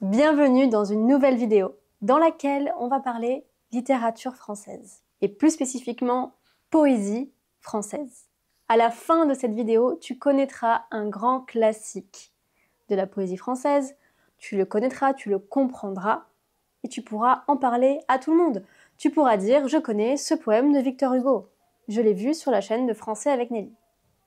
Bienvenue dans une nouvelle vidéo dans laquelle on va parler littérature française et plus spécifiquement poésie française. À la fin de cette vidéo, tu connaîtras un grand classique de la poésie française, tu le connaîtras, tu le comprendras et tu pourras en parler à tout le monde. Tu pourras dire je connais ce poème de Victor Hugo. Je l'ai vu sur la chaîne de Français avec Nelly.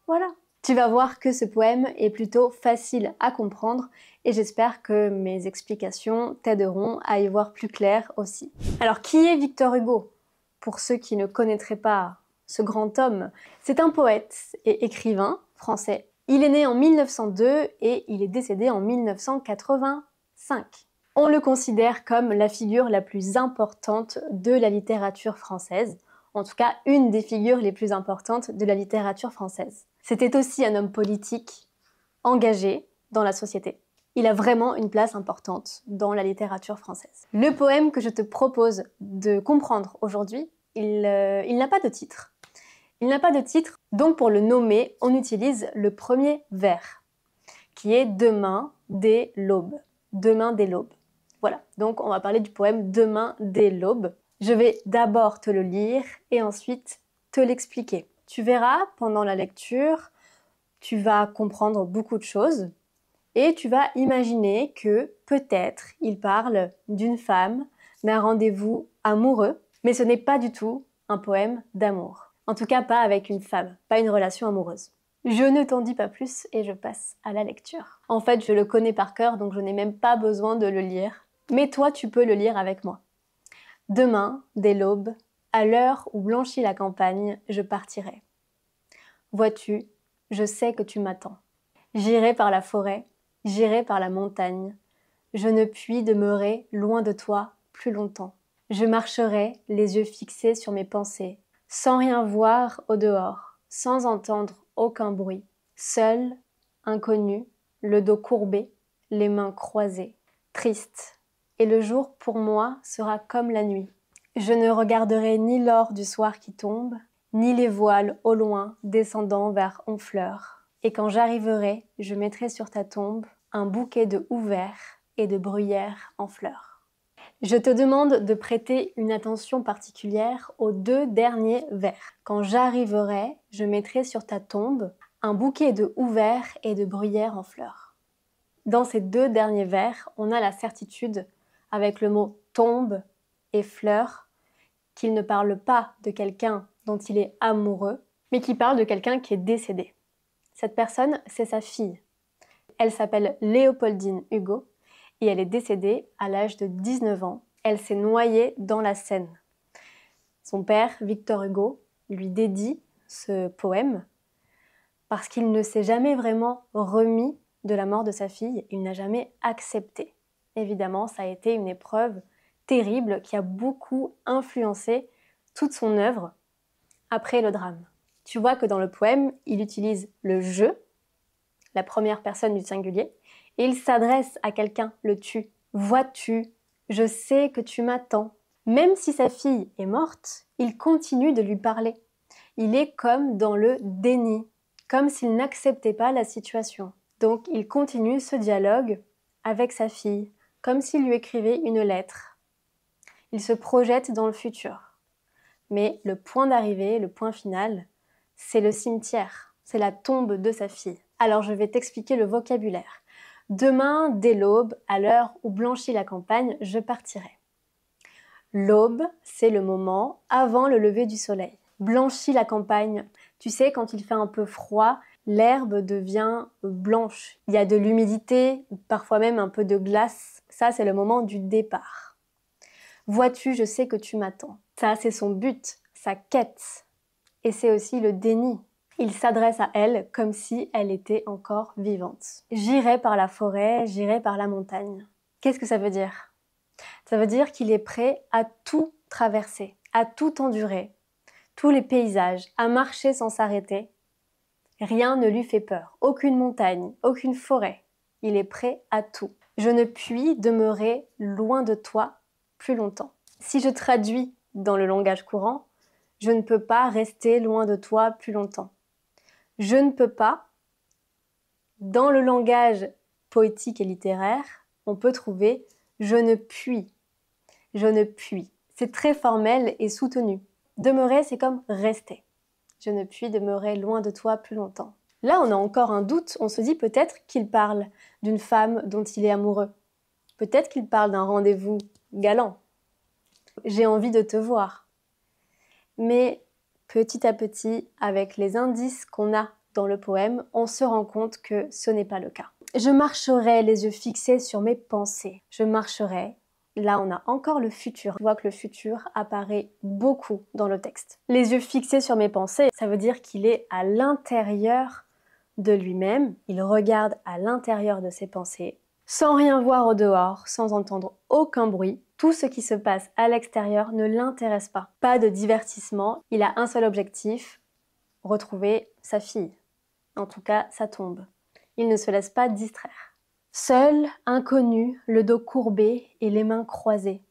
Voilà. Tu vas voir que ce poème est plutôt facile à comprendre et j'espère que mes explications t'aideront à y voir plus clair aussi. Alors qui est Victor Hugo Pour ceux qui ne connaîtraient pas ce grand homme, c'est un poète et écrivain français. Il est né en 1902 et il est décédé en 1985. On le considère comme la figure la plus importante de la littérature française, en tout cas une des figures les plus importantes de la littérature française. C'était aussi un homme politique engagé dans la société. Il a vraiment une place importante dans la littérature française. Le poème que je te propose de comprendre aujourd'hui, euh, il, n'a pas de titre. Il n'a pas de titre, donc pour le nommer, on utilise le premier vers, qui est Demain dès l'aube. Demain dès l'aube. Voilà, donc on va parler du poème Demain dès l'aube. Je vais d'abord te le lire et ensuite te l'expliquer. Tu verras, pendant la lecture, tu vas comprendre beaucoup de choses et tu vas imaginer que peut-être il parle d'une femme, d'un rendez-vous amoureux, mais ce n'est pas du tout un poème d'amour. En tout cas, pas avec une femme, pas une relation amoureuse. Je ne t'en dis pas plus et je passe à la lecture. En fait, je le connais par cœur, donc je n'ai même pas besoin de le lire. Mais toi, tu peux le lire avec moi. Demain, dès l'aube, à l'heure où blanchit la campagne, je partirai. Vois-tu, je sais que tu m'attends. J'irai par la forêt, j'irai par la montagne. Je ne puis demeurer loin de toi plus longtemps. Je marcherai, les yeux fixés sur mes pensées, sans rien voir au dehors, sans entendre aucun bruit, seul, inconnu, le dos courbé, les mains croisées, triste. Et le jour pour moi sera comme la nuit. Je ne regarderai ni l'or du soir qui tombe, ni les voiles au loin descendant vers Honfleur. Et quand j'arriverai, je mettrai sur ta tombe un bouquet de houverts et de bruyères en fleurs. Je te demande de prêter une attention particulière aux deux derniers vers. Quand j'arriverai, je mettrai sur ta tombe un bouquet de houverts et de bruyères en fleurs. Dans ces deux derniers vers, on a la certitude, avec le mot tombe et fleurs, qu'il ne parle pas de quelqu'un dont il est amoureux, mais qu'il parle de quelqu'un qui est décédé. Cette personne, c'est sa fille. Elle s'appelle Léopoldine Hugo et elle est décédée à l'âge de 19 ans. Elle s'est noyée dans la Seine. Son père, Victor Hugo, lui dédie ce poème parce qu'il ne s'est jamais vraiment remis de la mort de sa fille, il n'a jamais accepté. Évidemment, ça a été une épreuve terrible qui a beaucoup influencé toute son œuvre après le drame. Tu vois que dans le poème, il utilise le je, la première personne du singulier, et il s'adresse à quelqu'un, le tu. Vois-tu Je sais que tu m'attends. Même si sa fille est morte, il continue de lui parler. Il est comme dans le déni, comme s'il n'acceptait pas la situation. Donc il continue ce dialogue avec sa fille, comme s'il lui écrivait une lettre, il se projette dans le futur. Mais le point d'arrivée, le point final, c'est le cimetière, c'est la tombe de sa fille. Alors je vais t'expliquer le vocabulaire. Demain, dès l'aube, à l'heure où blanchit la campagne, je partirai. L'aube, c'est le moment avant le lever du soleil. Blanchit la campagne. Tu sais, quand il fait un peu froid, l'herbe devient blanche. Il y a de l'humidité, parfois même un peu de glace. Ça, c'est le moment du départ. Vois-tu, je sais que tu m'attends. Ça, c'est son but, sa quête. Et c'est aussi le déni. Il s'adresse à elle comme si elle était encore vivante. J'irai par la forêt, j'irai par la montagne. Qu'est-ce que ça veut dire Ça veut dire qu'il est prêt à tout traverser, à tout endurer, tous les paysages, à marcher sans s'arrêter. Rien ne lui fait peur, aucune montagne, aucune forêt. Il est prêt à tout. Je ne puis demeurer loin de toi plus longtemps. Si je traduis dans le langage courant, je ne peux pas rester loin de toi plus longtemps. Je ne peux pas, dans le langage poétique et littéraire, on peut trouver je ne puis, je ne puis. C'est très formel et soutenu. Demeurer, c'est comme rester. Je ne puis demeurer loin de toi plus longtemps. Là, on a encore un doute, on se dit peut-être qu'il parle d'une femme dont il est amoureux. Peut-être qu'il parle d'un rendez-vous galant. J'ai envie de te voir. Mais petit à petit, avec les indices qu'on a dans le poème, on se rend compte que ce n'est pas le cas. Je marcherai les yeux fixés sur mes pensées. Je marcherai. Là, on a encore le futur. On voit que le futur apparaît beaucoup dans le texte. Les yeux fixés sur mes pensées, ça veut dire qu'il est à l'intérieur de lui-même. Il regarde à l'intérieur de ses pensées sans rien voir au dehors, sans entendre aucun bruit, tout ce qui se passe à l'extérieur ne l'intéresse pas. Pas de divertissement, il a un seul objectif, retrouver sa fille. En tout cas, sa tombe. Il ne se laisse pas distraire. Seul, inconnu, le dos courbé et les mains croisées.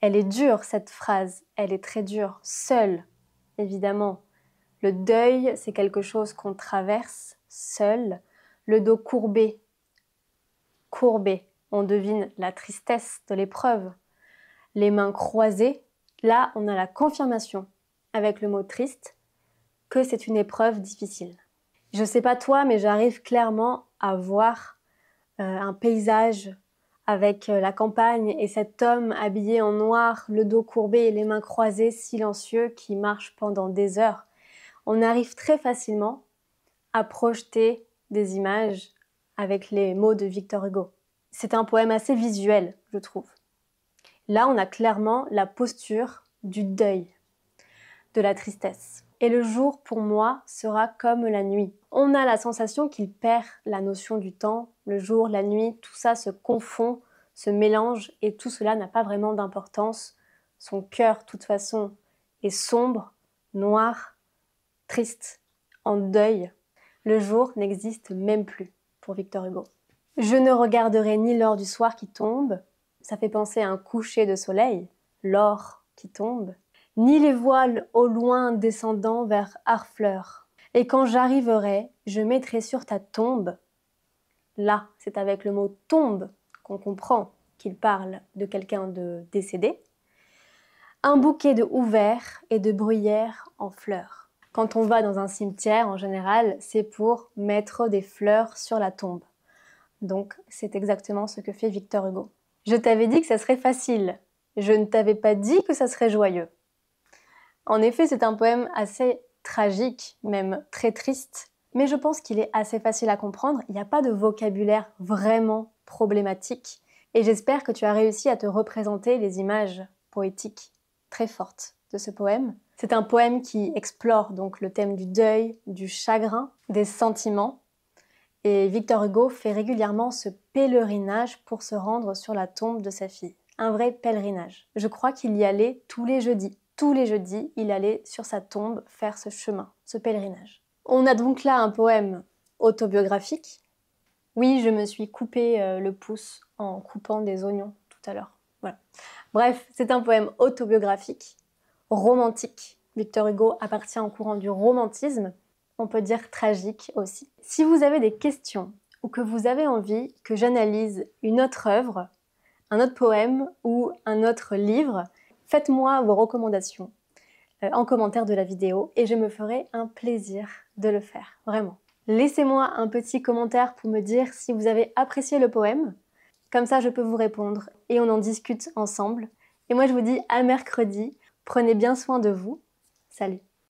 Elle est dure, cette phrase, elle est très dure. Seul, évidemment. Le deuil, c'est quelque chose qu'on traverse seul, le dos courbé, courbé, on devine la tristesse de l'épreuve. Les mains croisées, là on a la confirmation, avec le mot triste, que c'est une épreuve difficile. Je ne sais pas toi, mais j'arrive clairement à voir euh, un paysage avec euh, la campagne et cet homme habillé en noir, le dos courbé et les mains croisées, silencieux, qui marche pendant des heures. On arrive très facilement à projeter des images avec les mots de Victor Hugo. C'est un poème assez visuel, je trouve. Là, on a clairement la posture du deuil, de la tristesse. Et le jour, pour moi, sera comme la nuit. On a la sensation qu'il perd la notion du temps, le jour, la nuit, tout ça se confond, se mélange, et tout cela n'a pas vraiment d'importance. Son cœur, de toute façon, est sombre, noir, triste, en deuil. Le jour n'existe même plus. Victor Hugo. Je ne regarderai ni l'or du soir qui tombe, ça fait penser à un coucher de soleil, l'or qui tombe, ni les voiles au loin descendant vers Harfleur. Et quand j'arriverai, je mettrai sur ta tombe. Là, c'est avec le mot tombe qu'on comprend qu'il parle de quelqu'un de décédé. Un bouquet de houverts et de bruyères en fleurs. Quand on va dans un cimetière, en général, c'est pour mettre des fleurs sur la tombe. Donc, c'est exactement ce que fait Victor Hugo. Je t'avais dit que ça serait facile. Je ne t'avais pas dit que ça serait joyeux. En effet, c'est un poème assez tragique, même très triste, mais je pense qu'il est assez facile à comprendre. Il n'y a pas de vocabulaire vraiment problématique. Et j'espère que tu as réussi à te représenter les images poétiques très fortes de ce poème. C'est un poème qui explore donc le thème du deuil, du chagrin, des sentiments. Et Victor Hugo fait régulièrement ce pèlerinage pour se rendre sur la tombe de sa fille. Un vrai pèlerinage. Je crois qu'il y allait tous les jeudis. Tous les jeudis, il allait sur sa tombe faire ce chemin, ce pèlerinage. On a donc là un poème autobiographique. Oui, je me suis coupé euh, le pouce en coupant des oignons tout à l'heure. Voilà. Bref, c'est un poème autobiographique romantique Victor Hugo appartient au courant du romantisme, on peut dire tragique aussi. Si vous avez des questions ou que vous avez envie que j'analyse une autre œuvre, un autre poème ou un autre livre, faites-moi vos recommandations euh, en commentaire de la vidéo et je me ferai un plaisir de le faire, vraiment. Laissez-moi un petit commentaire pour me dire si vous avez apprécié le poème, comme ça je peux vous répondre et on en discute ensemble. Et moi je vous dis à mercredi, prenez bien soin de vous Salut